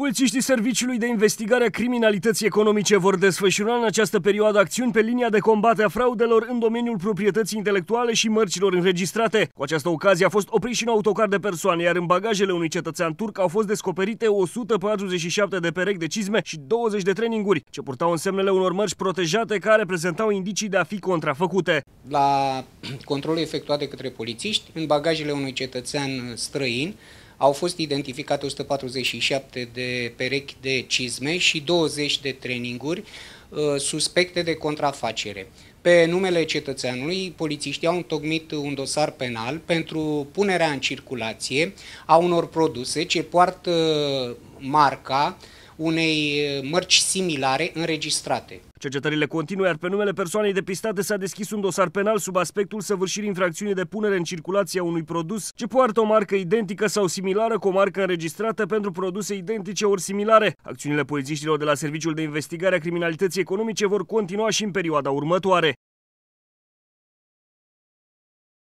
Polițiștii Serviciului de Investigare a Criminalității Economice vor desfășura în această perioadă acțiuni pe linia de combate a fraudelor în domeniul proprietății intelectuale și mărcilor înregistrate. Cu această ocazie a fost oprit și un autocar de persoane, iar în bagajele unui cetățean turc au fost descoperite 147 de perechi de cizme și 20 de treninguri, ce purtau însemnele unor mărci protejate care prezentau indicii de a fi contrafăcute. La controlul efectuat de către polițiști, în bagajele unui cetățean străin, au fost identificate 147 de perechi de cizme și 20 de treninguri uh, suspecte de contrafacere. Pe numele cetățeanului, polițiștii au întocmit un dosar penal pentru punerea în circulație a unor produse ce poartă marca unei mărci similare înregistrate. Cercetările continuă iar pe numele persoanei depistate s-a deschis un dosar penal sub aspectul săvârșirii infracțiunii de punere în circulație a unui produs ce poartă o marcă identică sau similară cu o marcă înregistrată pentru produse identice ori similare. Acțiunile polițiștilor de la Serviciul de Investigare a Criminalității Economice vor continua și în perioada următoare.